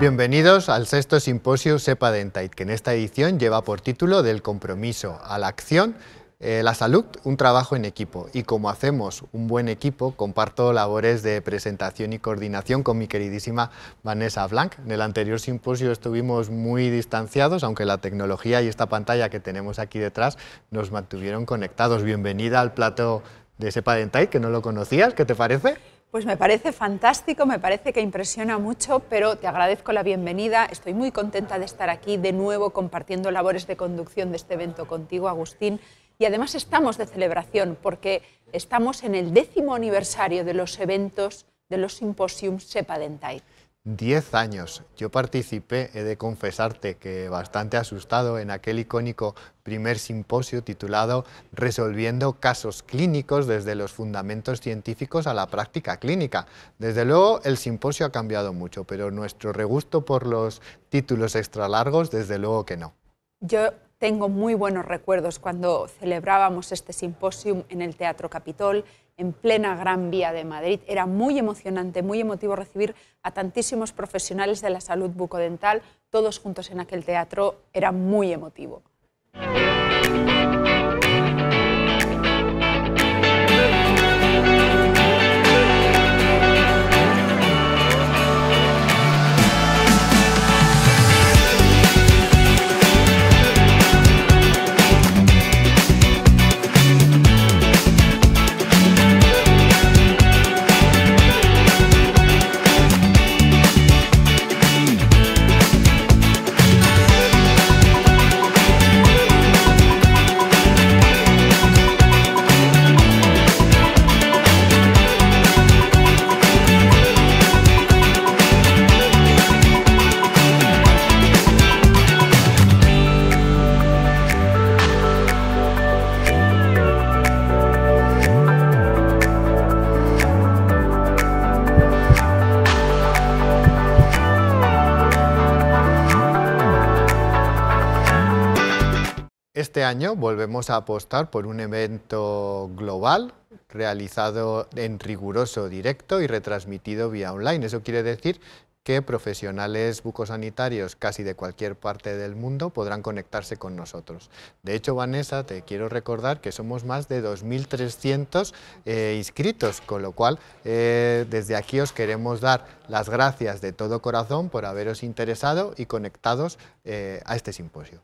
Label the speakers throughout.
Speaker 1: Bienvenidos al sexto simposio SEPA Dentite, que en esta edición lleva por título Del compromiso a la acción, eh, la salud, un trabajo en equipo. Y como hacemos un buen equipo, comparto labores de presentación y coordinación con mi queridísima Vanessa Blanc. En el anterior simposio estuvimos muy distanciados, aunque la tecnología y esta pantalla que tenemos aquí detrás nos mantuvieron conectados. Bienvenida al plato de SEPA Dentite, que no lo conocías, ¿qué te parece?
Speaker 2: Pues me parece fantástico, me parece que impresiona mucho, pero te agradezco la bienvenida. Estoy muy contenta de estar aquí de nuevo compartiendo labores de conducción de este evento contigo, Agustín. Y además estamos de celebración porque estamos en el décimo aniversario de los eventos de los simposiums SEPA
Speaker 1: 10 años. Yo participé, he de confesarte que bastante asustado, en aquel icónico primer simposio titulado Resolviendo casos clínicos desde los fundamentos científicos a la práctica clínica. Desde luego el simposio ha cambiado mucho, pero nuestro regusto por los títulos extra largos, desde luego que no.
Speaker 2: Yo tengo muy buenos recuerdos cuando celebrábamos este simposium en el Teatro Capitol, en plena Gran Vía de Madrid. Era muy emocionante, muy emotivo recibir a tantísimos profesionales de la salud bucodental, todos juntos en aquel teatro. Era muy emotivo.
Speaker 1: Este año volvemos a apostar por un evento global realizado en riguroso directo y retransmitido vía online. Eso quiere decir que profesionales bucosanitarios casi de cualquier parte del mundo podrán conectarse con nosotros. De hecho, Vanessa, te quiero recordar que somos más de 2.300 eh, inscritos, con lo cual eh, desde aquí os queremos dar las gracias de todo corazón por haberos interesado y conectados eh, a este simposio.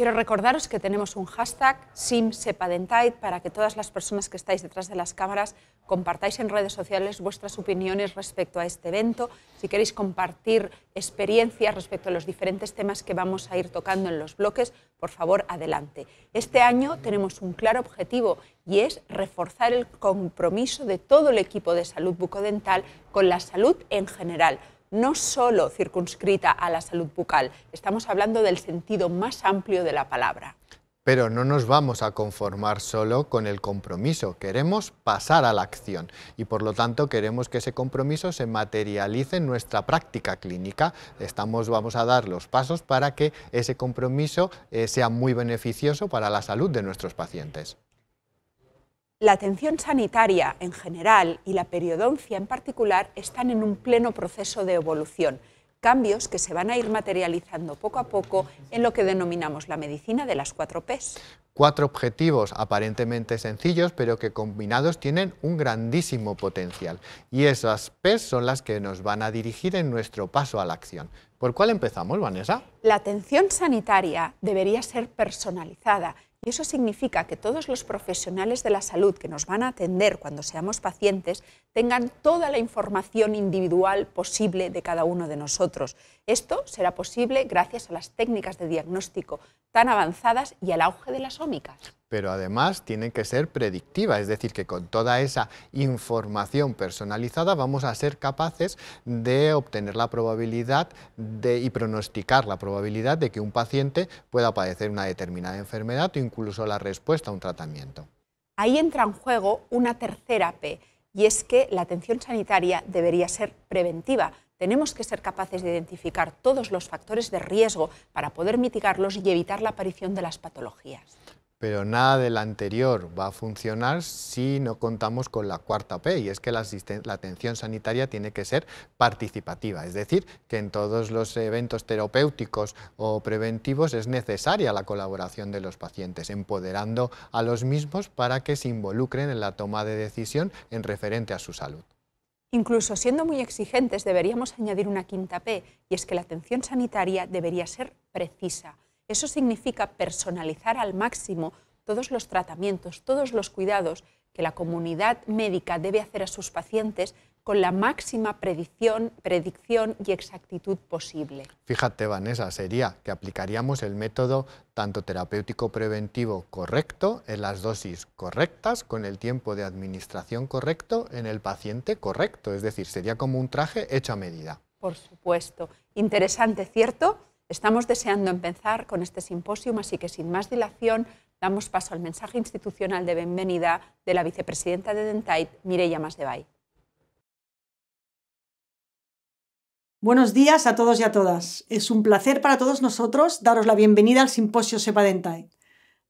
Speaker 2: Quiero recordaros que tenemos un hashtag SimSepaDentite, para que todas las personas que estáis detrás de las cámaras compartáis en redes sociales vuestras opiniones respecto a este evento. Si queréis compartir experiencias respecto a los diferentes temas que vamos a ir tocando en los bloques, por favor, adelante. Este año tenemos un claro objetivo y es reforzar el compromiso de todo el equipo de salud bucodental con la salud en general no solo circunscrita a la salud bucal, estamos hablando del sentido más amplio de la palabra.
Speaker 1: Pero no nos vamos a conformar solo con el compromiso, queremos pasar a la acción y por lo tanto queremos que ese compromiso se materialice en nuestra práctica clínica. vamos a dar los pasos para que ese compromiso eh, sea muy beneficioso para la salud de nuestros pacientes
Speaker 2: la atención sanitaria en general y la periodoncia en particular están en un pleno proceso de evolución, cambios que se van a ir materializando poco a poco en lo que denominamos la medicina de las cuatro Ps.
Speaker 1: Cuatro objetivos aparentemente sencillos, pero que combinados tienen un grandísimo potencial. Y esas Ps son las que nos van a dirigir en nuestro paso a la acción. ¿Por cuál empezamos, Vanessa?
Speaker 2: La atención sanitaria debería ser personalizada y eso significa que todos los profesionales de la salud que nos van a atender cuando seamos pacientes tengan toda la información individual posible de cada uno de nosotros. Esto será posible gracias a las técnicas de diagnóstico tan avanzadas y al auge de las ómicas
Speaker 1: pero además tienen que ser predictiva, es decir, que con toda esa información personalizada vamos a ser capaces de obtener la probabilidad y pronosticar la probabilidad de que un paciente pueda padecer una determinada enfermedad o incluso la respuesta a un tratamiento.
Speaker 2: Ahí entra en juego una tercera P, y es que la atención sanitaria debería ser preventiva. Tenemos que ser capaces de identificar todos los factores de riesgo para poder mitigarlos y evitar la aparición de las patologías
Speaker 1: pero nada de la anterior va a funcionar si no contamos con la cuarta P, y es que la, atención sanitaria tiene que ser participativa, es decir, que en todos los eventos terapéuticos o preventivos es necesaria la colaboración de los pacientes, empoderando a los mismos para que se involucren en la toma de decisión en referente a su salud.
Speaker 2: Incluso siendo muy exigentes, deberíamos añadir una quinta P, y es que la atención sanitaria debería ser precisa. Eso significa personalizar al máximo todos los tratamientos, todos los cuidados que la comunidad médica debe hacer a sus pacientes con la máxima predicción, predicción y exactitud posible.
Speaker 1: Fíjate, Vanessa, sería que aplicaríamos el método tanto terapéutico preventivo correcto en las dosis correctas, con el tiempo de administración correcto, en el paciente correcto. Es decir, sería como un traje hecho a medida.
Speaker 2: Por supuesto. Interesante, ¿cierto? Estamos deseando empezar con este simposio, así que sin más dilación damos paso al mensaje institucional de bienvenida de la vicepresidenta de Dentite, Mireia Masdevay.
Speaker 3: Buenos días a todos y a todas. Es un placer para todos nosotros daros la bienvenida al simposio SEPA Dentite.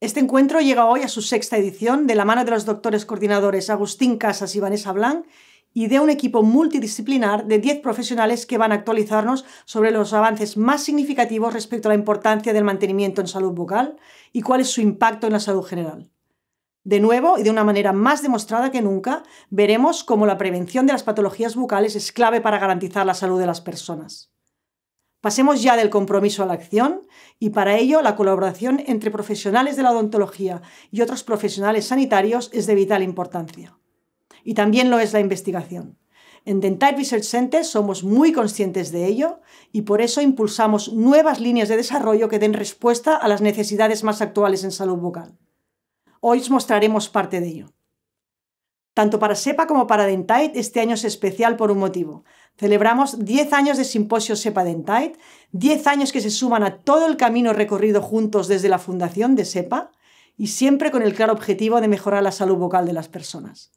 Speaker 3: Este encuentro llega hoy a su sexta edición de la mano de los doctores coordinadores Agustín Casas y Vanessa Blanc y de un equipo multidisciplinar de 10 profesionales que van a actualizarnos sobre los avances más significativos respecto a la importancia del mantenimiento en salud bucal y cuál es su impacto en la salud general. De nuevo, y de una manera más demostrada que nunca, veremos cómo la prevención de las patologías bucales es clave para garantizar la salud de las personas. Pasemos ya del compromiso a la acción y para ello la colaboración entre profesionales de la odontología y otros profesionales sanitarios es de vital importancia y también lo es la investigación. En Dentite Research Center somos muy conscientes de ello y por eso impulsamos nuevas líneas de desarrollo que den respuesta a las necesidades más actuales en salud vocal. Hoy os mostraremos parte de ello. Tanto para SEPA como para Dentite, este año es especial por un motivo. Celebramos 10 años de simposio SEPA Dentite, 10 años que se suman a todo el camino recorrido juntos desde la fundación de SEPA y siempre con el claro objetivo de mejorar la salud vocal de las personas.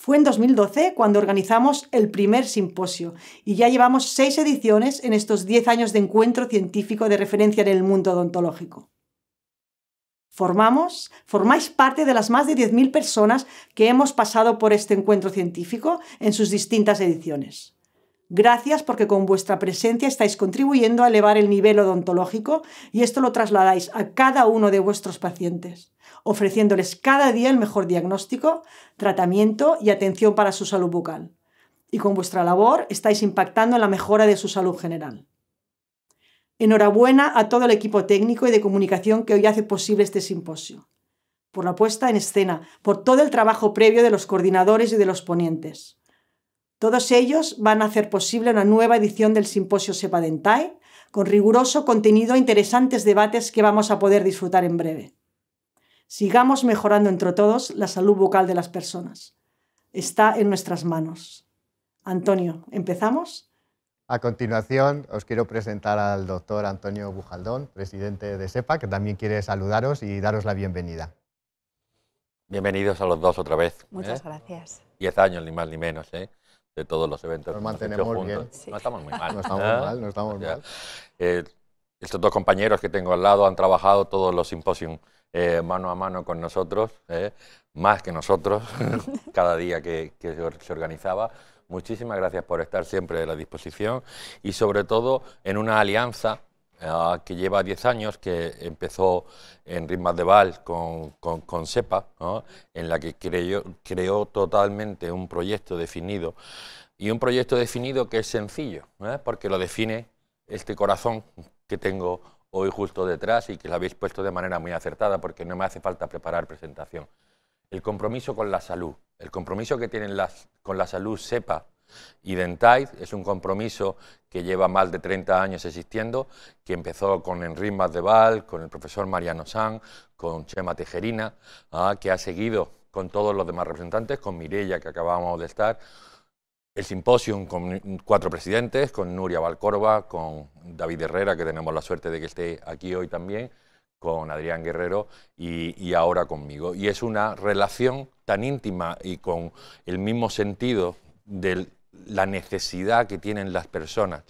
Speaker 3: Fue en 2012 cuando organizamos el primer simposio y ya llevamos seis ediciones en estos diez años de encuentro científico de referencia en el mundo odontológico. Formamos, formáis parte de las más de 10.000 personas que hemos pasado por este encuentro científico en sus distintas ediciones. Gracias porque con vuestra presencia estáis contribuyendo a elevar el nivel odontológico y esto lo trasladáis a cada uno de vuestros pacientes ofreciéndoles cada día el mejor diagnóstico, tratamiento y atención para su salud bucal. Y con vuestra labor estáis impactando en la mejora de su salud general. Enhorabuena a todo el equipo técnico y de comunicación que hoy hace posible este simposio, por la puesta en escena, por todo el trabajo previo de los coordinadores y de los ponentes. Todos ellos van a hacer posible una nueva edición del simposio SEPADENTAE, con riguroso contenido e interesantes debates que vamos a poder disfrutar en breve. Sigamos mejorando entre todos la salud vocal de las personas. Está en nuestras manos. Antonio,
Speaker 1: ¿empezamos? A continuación, os quiero presentar al doctor Antonio Bujaldón, presidente de SEPA, que también quiere saludaros y daros la bienvenida.
Speaker 4: Bienvenidos a los dos otra vez. Muchas ¿eh? gracias. Diez años, ni más ni menos, ¿eh? de todos los eventos. Nos mantenemos bien. No estamos muy mal. No estamos ¿Ah?
Speaker 1: mal,
Speaker 4: eh, estos dos compañeros que tengo al lado han trabajado todos los simposios eh, mano a mano con nosotros, eh, más que nosotros, cada día que, se organizaba. Muchísimas gracias por estar siempre a la disposición y sobre todo en una alianza eh, que lleva 10 años, que empezó en Ritmas de Val con, SEPA, en la que creo creó totalmente un proyecto definido. Y un proyecto definido que es sencillo, porque lo define este corazón que tengo hoy justo detrás y que la habéis puesto de manera muy acertada porque no me hace falta preparar presentación. El compromiso con la salud, el compromiso que tienen las, con la salud SEPA y Dentide es un compromiso que lleva más de 30 años existiendo, que empezó con Enrique val con el profesor Mariano San, con Chema Tejerina, ah, que ha seguido con todos los demás representantes, con Mirella que acabábamos de estar, el simposio con cuatro presidentes, con Nuria Valcorba, con David Herrera, que tenemos la suerte de que esté aquí hoy también, con Adrián Guerrero y, ahora conmigo. Y es una relación tan íntima y con el mismo sentido de la necesidad que tienen las personas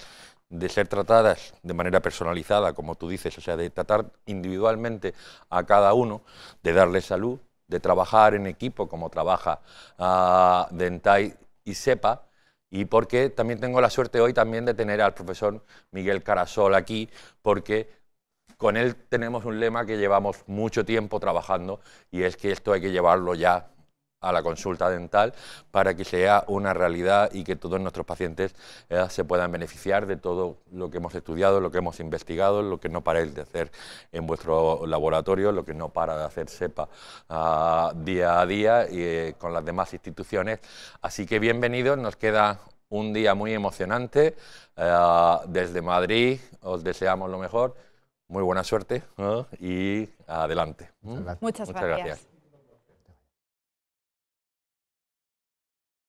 Speaker 4: de ser tratadas de manera personalizada, como tú dices, o sea, de tratar individualmente a cada uno, de darle salud, de trabajar en equipo como trabaja Dentay ah, Dentai y SEPA, y porque también tengo la suerte hoy también de tener al profesor Miguel Carasol aquí, porque con él tenemos un lema que llevamos mucho tiempo trabajando y es que esto hay que llevarlo ya a la consulta dental para que sea una realidad y que todos nuestros pacientes eh, se puedan beneficiar de todo lo que hemos estudiado, lo que hemos investigado, lo que no paréis de hacer en vuestro laboratorio, lo que no para de hacer SEPA ah, día a día y eh, con las demás instituciones. Así que bienvenidos, nos queda un día muy emocionante. Eh, desde Madrid os deseamos lo mejor, muy buena suerte y adelante. Muchas, ¿Mm? gracias.